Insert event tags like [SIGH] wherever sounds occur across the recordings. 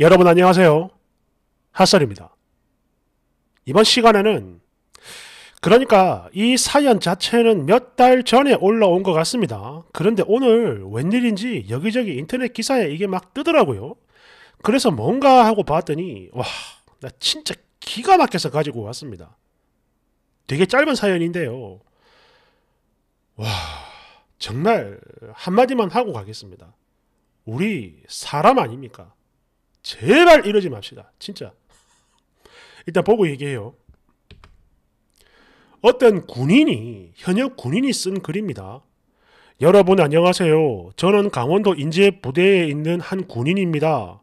여러분 안녕하세요. 핫설입니다. 이번 시간에는 그러니까 이 사연 자체는 몇 달 전에 올라온 것 같습니다. 그런데 오늘 웬일인지 여기저기 인터넷 기사에 이게 막 뜨더라고요. 그래서 뭔가 하고 봤더니 와, 나 진짜 기가 막혀서 가지고 왔습니다. 되게 짧은 사연인데요. 와, 정말 한마디만 하고 가겠습니다. 우리 사람 아닙니까? 제발 이러지 맙시다. 진짜. 일단 보고 얘기해요. 어떤 군인이, 현역 군인이 쓴 글입니다. 여러분 안녕하세요. 저는 강원도 인제 부대에 있는 한 군인입니다.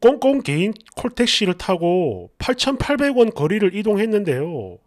꽁꽁 개인 콜택시를 타고 8,800원 거리를 이동했는데요.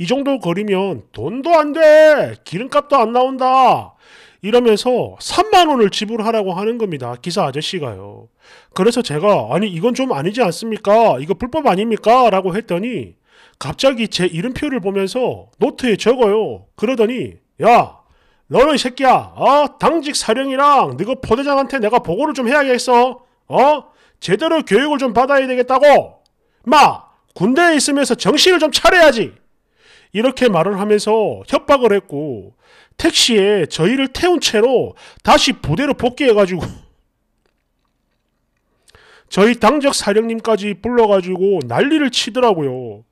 이 정도 거리면 돈도 안 돼! 기름값도 안 나온다! 이러면서 3만 원을 지불하라고 하는 겁니다. 기사 아저씨가요. 그래서 제가 아니 이건 좀 아니지 않습니까? 이거 불법 아닙니까? 라고 했더니 갑자기 제 이름표를 보면서 노트에 적어요. 그러더니 야 너는 이 새끼야 어? 당직 사령이랑 너가 포대장한테 내가 보고를 좀 해야겠어. 어? 제대로 교육을 좀 받아야 되겠다고. 마 군대에 있으면서 정신을 좀 차려야지. 이렇게 말을 하면서 협박을 했고 택시에 저희를 태운 채로 다시 부대로 복귀해가지고 [LAUGHS] 저희 당적 사령님까지 불러가지고 난리를 치더라고요.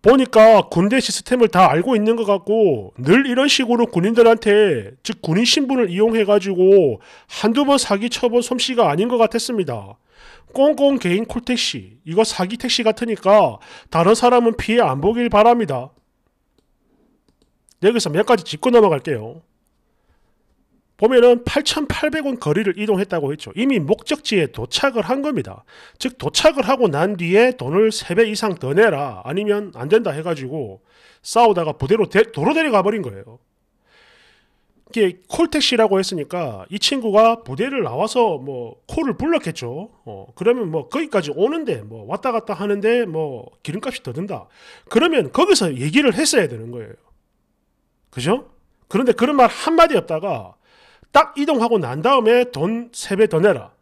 보니까 군대 시스템을 다 알고 있는 것 같고 늘 이런 식으로 군인들한테 즉 군인 신분을 이용해가지고 한두 번 사기 쳐본 솜씨가 아닌 것 같았습니다. 꽁꽁 개인 콜택시 이거 사기 택시 같으니까 다른 사람은 피해 안 보길 바랍니다. 여기서 몇 가지 짚고 넘어갈게요. 보면은 8,800원 거리를 이동했다고 했죠. 이미 목적지에 도착을 한 겁니다. 즉 도착을 하고 난 뒤에 돈을 3배 이상 더 내라 아니면 안 된다 해가지고 싸우다가 부대로 데, 도로 데려가 버린 거예요. 이게 콜택시라고 했으니까 이 친구가 부대를 나와서 뭐 콜을 불렀겠죠. 어, 그러면 뭐 거기까지 오는데 뭐 왔다 갔다 하는데 뭐 기름값이 더 든다. 그러면 거기서 얘기를 했어야 되는 거예요. 그죠? 그런데 그런 말 한마디 없다가 딱 이동하고 난 다음에 돈3배더 내라.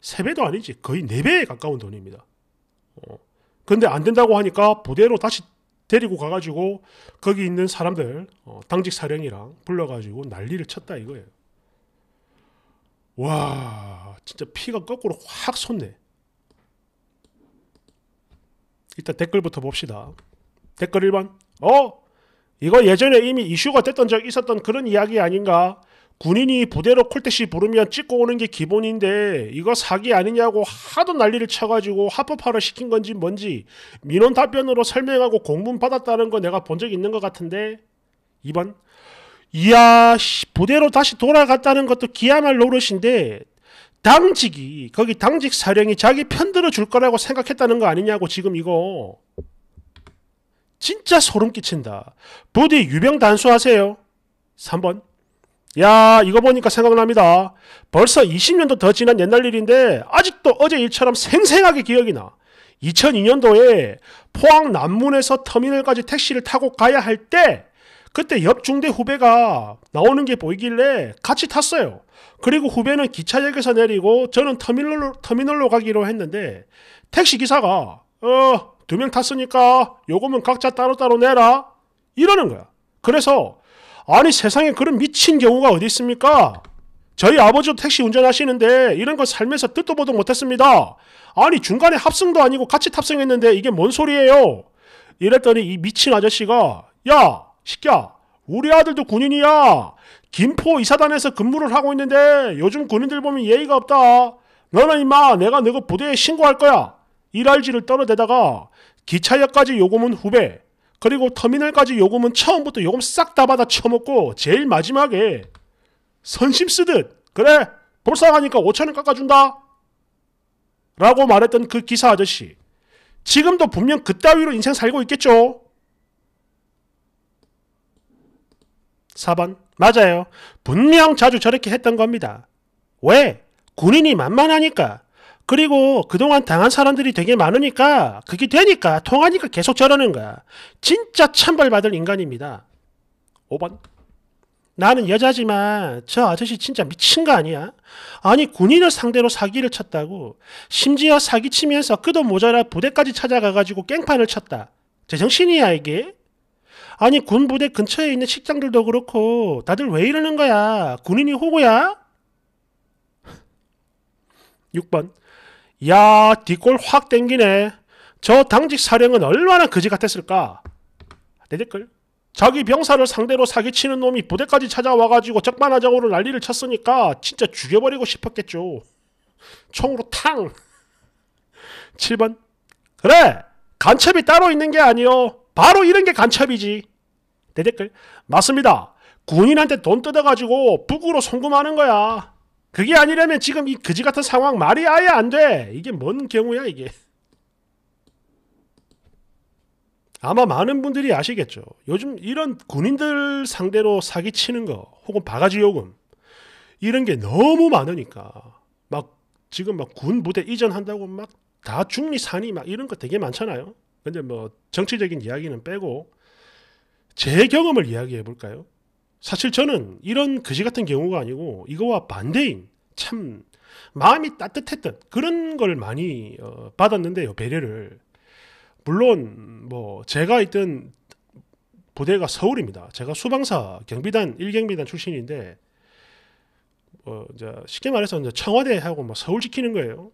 3배도 아니지. 거의 4배에 가까운 돈입니다. 어. 근데 안 된다고 하니까 부대로 다시 데리고 가가지고 거기 있는 사람들, 어, 당직 사령이랑 불러가지고 난리를 쳤다 이거예요. 와, 진짜 피가 거꾸로 확 솟네. 일단 댓글부터 봅시다. 댓글 1번. 어? 이거 예전에 이미 이슈가 됐던 적 있었던 그런 이야기 아닌가? 군인이 부대로 콜택시 부르면 찍고 오는 게 기본인데 이거 사기 아니냐고 하도 난리를 쳐가지고 합법화를 시킨 건지 뭔지 민원 답변으로 설명하고 공문 받았다는 거 내가 본 적 있는 것 같은데 2번 이야 부대로 다시 돌아갔다는 것도 기야말 노릇인데 당직이 거기 당직 사령이 자기 편들어 줄 거라고 생각했다는 거 아니냐고 지금 이거 진짜 소름 끼친다. 부디 유병 단수하세요. 3번. 야, 이거 보니까 생각납니다. 벌써 20년도 더 지난 옛날 일인데 아직도 어제 일처럼 생생하게 기억이 나. 2002년도에 포항 남문에서 터미널까지 택시를 타고 가야 할 때 그때 옆 중대 후배가 나오는 게 보이길래 같이 탔어요. 그리고 후배는 기차역에서 내리고 저는 터미널로, 터미널로 가기로 했는데 택시 기사가 어 두명 탔으니까 요금은 각자 따로따로 내라. 이러는 거야. 그래서 아니 세상에 그런 미친 경우가 어디 있습니까? 저희 아버지도 택시 운전하시는데 이런 거 살면서 뜻도 보도 못했습니다. 아니 중간에 합승도 아니고 같이 탑승했는데 이게 뭔 소리예요? 이랬더니 이 미친 아저씨가 야 시끼야 우리 아들도 군인이야. 김포 이사단에서 근무를 하고 있는데 요즘 군인들 보면 예의가 없다. 너는 임마 내가 너거 부대에 신고할 거야. 일할지를 떠나대다가 기차역까지 요금은 후배, 그리고 터미널까지 요금은 처음부터 요금 싹 다 받아 처먹고 제일 마지막에 선심 쓰듯 그래 불쌍하니까 5천원 깎아준다 라고 말했던 그 기사 아저씨 지금도 분명 그따위로 인생 살고 있겠죠 4번 맞아요 분명 자주 저렇게 했던 겁니다 왜? 군인이 만만하니까 그리고 그동안 당한 사람들이 되게 많으니까 그게 되니까 통하니까 계속 저러는 거야. 진짜 천벌받을 인간입니다. 5번. 나는 여자지만 저 아저씨 진짜 미친 거 아니야? 아니 군인을 상대로 사기를 쳤다고 심지어 사기치면서 그도 모자라 부대까지 찾아가가지고 깽판을 쳤다. 제정신이야 이게? 아니 군 부대 근처에 있는 식당들도 그렇고 다들 왜 이러는 거야? 군인이 호구야? 6번 야 뒷골 확 땡기네 저 당직 사령은 얼마나 그지 같았을까 내댓글 네 자기 병사를 상대로 사기치는 놈이 부대까지 찾아와가지고 적반하장으로 난리를 쳤으니까 진짜 죽여버리고 싶었겠죠 총으로 탕 7번 그래 간첩이 따로 있는 게아니오 바로 이런 게 간첩이지 내댓글 네 맞습니다 군인한테 돈 뜯어가지고 북으로 송금하는 거야 그게 아니라면 지금 이 그지 같은 상황 말이 아예 안 돼. 이게 뭔 경우야 이게. 아마 많은 분들이 아시겠죠. 요즘 이런 군인들 상대로 사기치는 거 혹은 바가지 요금 이런 게 너무 많으니까 막 지금 막군 부대 이전한다고 막 다 중리산이 막 이런 거 되게 많잖아요. 근데 뭐 정치적인 이야기는 빼고 제 경험을 이야기해 볼까요? 사실 저는 이런 그지 같은 경우가 아니고 이거와 반대인 참 마음이 따뜻했던 그런 걸 많이 어, 받았는데요 배려를 물론 뭐 제가 있던 부대가 서울입니다. 제가 수방사 경비단 일경비단 출신인데 어, 이제 쉽게 말해서 이제 청와대하고 뭐 서울 지키는 거예요.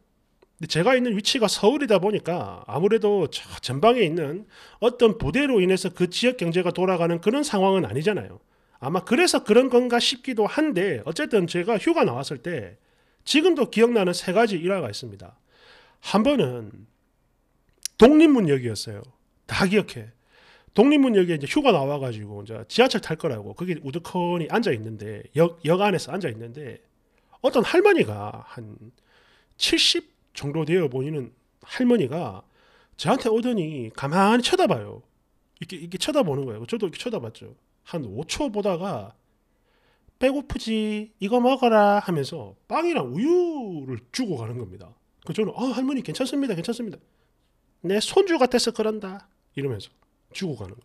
근데 제가 있는 위치가 서울이다 보니까 아무래도 전방에 있는 어떤 부대로 인해서 그 지역 경제가 돌아가는 그런 상황은 아니잖아요. 아마 그래서 그런 건가 싶기도 한데 어쨌든 제가 휴가 나왔을 때 지금도 기억나는 세 가지 일화가 있습니다. 한 번은 독립문역이었어요. 다 기억해. 독립문역에 이제 휴가 나와가지고 이제 지하철 탈 거라고 거기 우두커니 앉아 있는데 역, 역 안에서 앉아 있는데 어떤 할머니가 한 70 정도 되어 보이는 할머니가 저한테 오더니 가만히 쳐다봐요. 이렇게 이렇게 쳐다보는 거예요. 저도 이렇게 쳐다봤죠. 한 5초 보다가 배고프지 이거 먹어라 하면서 빵이랑 우유를 주고 가는 겁니다. 그 저는 아 할머니 괜찮습니다 괜찮습니다 내 손주 같아서 그런다 이러면서 주고 가는 거예요.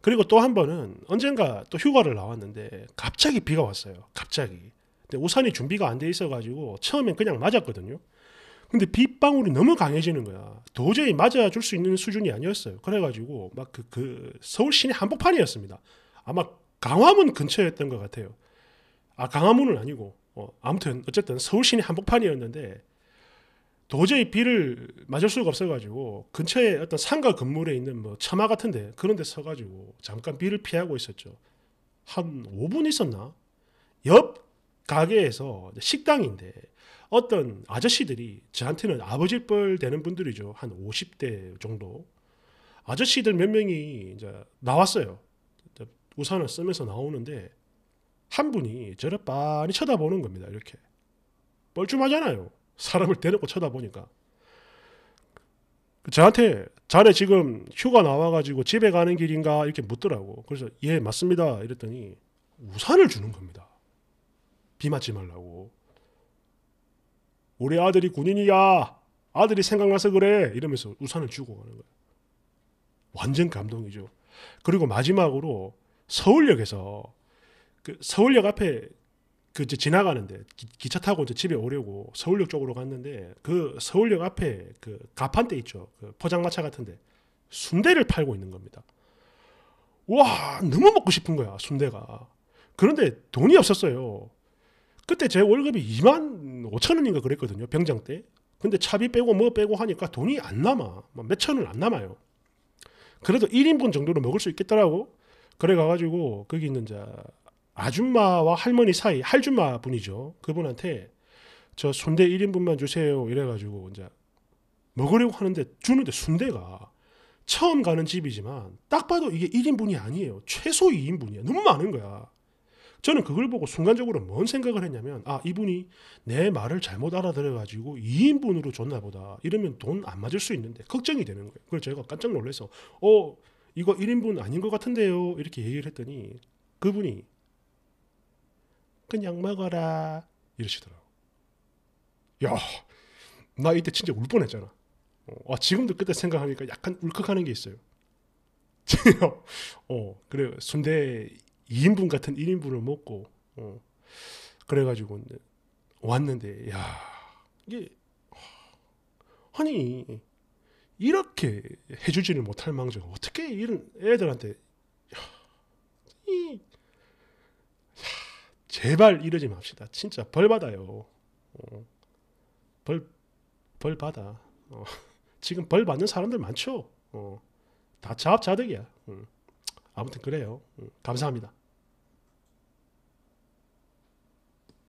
그리고 또 한 번은 언젠가 또 휴가를 나왔는데 갑자기 비가 왔어요. 갑자기. 근데 우산이 준비가 안 돼 있어가지고 처음엔 그냥 맞았거든요. 근데 빗방울이 너무 강해지는 거야. 도저히 맞아줄 수 있는 수준이 아니었어요. 그래가지고 막 그그 그 서울 시내 한복판이었습니다. 아마 강화문 근처였던 것 같아요. 아 강화문은 아니고 어, 아무튼 어쨌든 서울 시내 한복판이었는데 도저히 비를 맞을 수가 없어가지고 근처에 어떤 상가 건물에 있는 뭐 처마 같은데 그런 데 서가지고 잠깐 비를 피하고 있었죠. 한 5분 있었나? 옆 가게에서 식당인데 어떤 아저씨들이 저한테는 아버지뻘 되는 분들이죠. 한 50대 정도. 아저씨들 몇 명이 이제 나왔어요. 우산을 쓰면서 나오는데 한 분이 저를 빤히 쳐다보는 겁니다. 이렇게 뻘쭘하잖아요. 사람을 대놓고 쳐다보니까 저한테 자네 지금 휴가 나와가지고 집에 가는 길인가 이렇게 묻더라고. 그래서 예 맞습니다. 이랬더니 우산을 주는 겁니다. 비 맞지 말라고. 우리 아들이 군인이야. 아들이 생각나서 그래. 이러면서 우산을 주고 가는 거예요 완전 감동이죠. 그리고 마지막으로 서울역에서 그 서울역 앞에 그 이제 지나가는데 기, 차 타고 이제 집에 오려고 서울역 쪽으로 갔는데 그 서울역 앞에 그 가판대 있죠. 그 포장마차 같은데 순대를 팔고 있는 겁니다. 와 너무 먹고 싶은 거야 순대가. 그런데 돈이 없었어요. 그때 제 월급이 2만 5천 원인가 그랬거든요. 병장 때. 근데 차비 빼고 뭐 빼고 하니까 돈이 안 남아. 뭐 몇천 원 안 남아요. 그래도 1인분 정도로 먹을 수 있겠더라고. 그래 가가지고 거기 있는 자 아줌마와 할머니 사이 할줌마 분이죠. 그분한테 저 순대 1인분만 주세요. 이래가지고 이제 먹으려고 하는데 주는데 순대가 처음 가는 집이지만 딱 봐도 이게 1인분이 아니에요. 최소 2인분이야. 너무 많은 거야. 저는 그걸 보고 순간적으로 뭔 생각을 했냐면 아 이분이 내 말을 잘못 알아들어가지고 2인분으로 줬나 보다 이러면 돈 안 맞을 수 있는데 걱정이 되는 거예요 그래서 제가 깜짝 놀래서 어 이거 1인분 아닌 것 같은데요. 이렇게 얘기를 했더니 그분이 그냥 먹어라 이러시더라고. 야, 나 이때 진짜 울 뻔했잖아. 어, 아, 지금도 그때 생각하니까 약간 울컥하는 게 있어요. [LAUGHS] 어, 그래 순대 2인분 같은 1인분을 먹고 어, 그래가지고 왔는데 야 이게 아니 이렇게 해주지를 못할 망정 어떻게 이런 애들한테 야, 이, 야, 제발 이러지 맙시다 진짜 벌 받아요 어, 벌, 벌 받아 어, [LAUGHS] 지금 벌 받는 사람들 많죠 어, 다 자업자득이야 음. 아무튼 그래요 음. 감사합니다